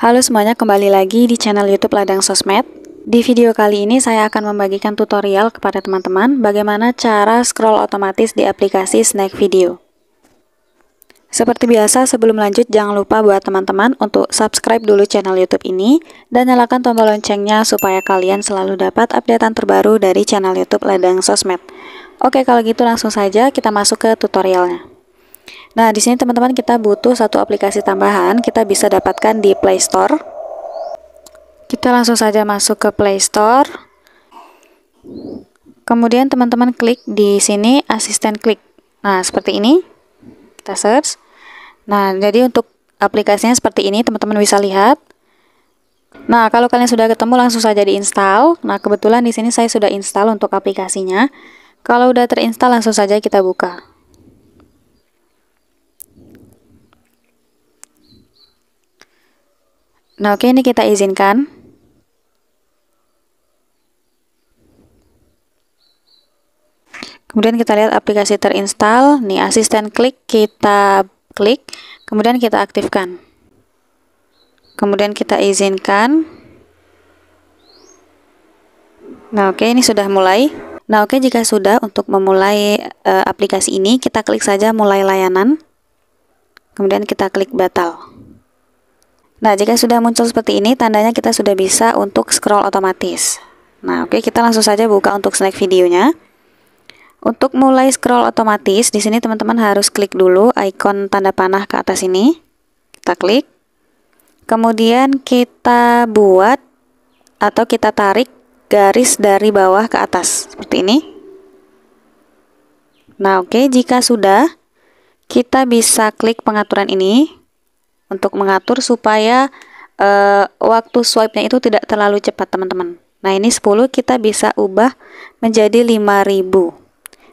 Halo semuanya, kembali lagi di channel YouTube Ladang Sosmed. Di video kali ini saya akan membagikan tutorial kepada teman-teman bagaimana cara scroll otomatis di aplikasi Snack Video. Seperti biasa, sebelum lanjut jangan lupa buat teman-teman untuk subscribe dulu channel YouTube ini dan nyalakan tombol loncengnya supaya kalian selalu dapat updatean terbaru dari channel YouTube Ladang Sosmed. Oke, kalau gitu langsung saja kita masuk ke tutorialnya. Nah, di sini teman-teman kita butuh satu aplikasi tambahan, kita bisa dapatkan di Play Store. Kita langsung saja masuk ke Play Store. Kemudian teman-teman klik di sini asisten klik. Nah, seperti ini. Kita search. Nah, jadi untuk aplikasinya seperti ini, teman-teman bisa lihat. Nah, kalau kalian sudah ketemu langsung saja diinstal. Nah, kebetulan di sini saya sudah install untuk aplikasinya. Kalau udah terinstall langsung saja kita buka. Nah oke ini kita izinkan. Kemudian kita lihat aplikasi terinstall. Nih asisten klik kita klik, kemudian kita aktifkan. Kemudian kita izinkan. Nah oke ini sudah mulai. Nah oke jika sudah untuk memulai e, aplikasi ini kita klik saja mulai layanan. Kemudian kita klik batal. Nah, jika sudah muncul seperti ini, tandanya kita sudah bisa untuk scroll otomatis. Nah, oke, okay, kita langsung saja buka untuk snack videonya. Untuk mulai scroll otomatis, di sini teman-teman harus klik dulu ikon tanda panah ke atas ini. Kita klik. Kemudian kita buat atau kita tarik garis dari bawah ke atas, seperti ini. Nah, oke, okay, jika sudah, kita bisa klik pengaturan ini, untuk mengatur supaya uh, waktu swipe-nya itu tidak terlalu cepat teman-teman nah ini 10 kita bisa ubah menjadi 5000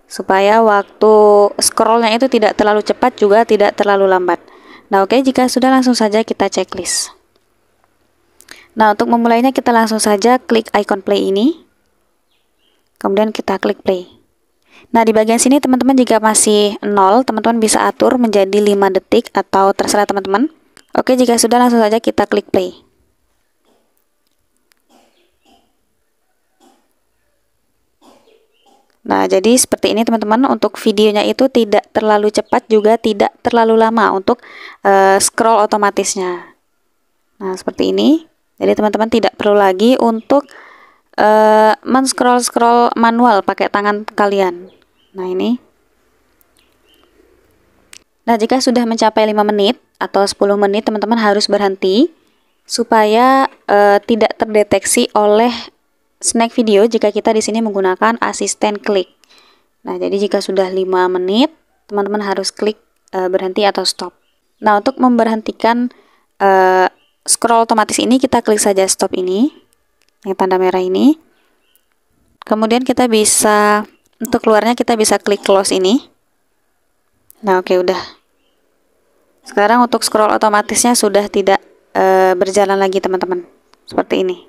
supaya waktu scrollnya itu tidak terlalu cepat juga tidak terlalu lambat nah oke okay, jika sudah langsung saja kita checklist nah untuk memulainya kita langsung saja klik icon play ini kemudian kita klik play Nah, di bagian sini teman-teman jika masih nol, teman-teman bisa atur menjadi 5 detik atau terserah teman-teman. Oke, jika sudah langsung saja kita klik play. Nah, jadi seperti ini teman-teman untuk videonya itu tidak terlalu cepat juga tidak terlalu lama untuk uh, scroll otomatisnya. Nah, seperti ini. Jadi teman-teman tidak perlu lagi untuk uh, men-scroll-scroll manual pakai tangan kalian. Nah, ini Nah, jika sudah mencapai 5 menit atau 10 menit, teman-teman harus berhenti supaya uh, tidak terdeteksi oleh snack video jika kita di sini menggunakan asisten klik. Nah, jadi jika sudah 5 menit, teman-teman harus klik uh, berhenti atau stop. Nah, untuk memberhentikan uh, scroll otomatis ini kita klik saja stop ini yang tanda merah ini. Kemudian kita bisa untuk keluarnya kita bisa klik close ini. Nah, oke okay, udah. Sekarang untuk scroll otomatisnya sudah tidak e, berjalan lagi teman-teman. Seperti ini.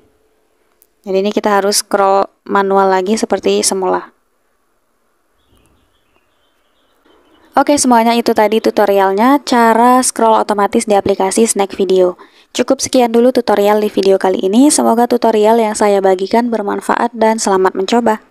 Jadi ini kita harus scroll manual lagi seperti semula. Oke semuanya itu tadi tutorialnya cara scroll otomatis di aplikasi Snack Video. Cukup sekian dulu tutorial di video kali ini, semoga tutorial yang saya bagikan bermanfaat dan selamat mencoba.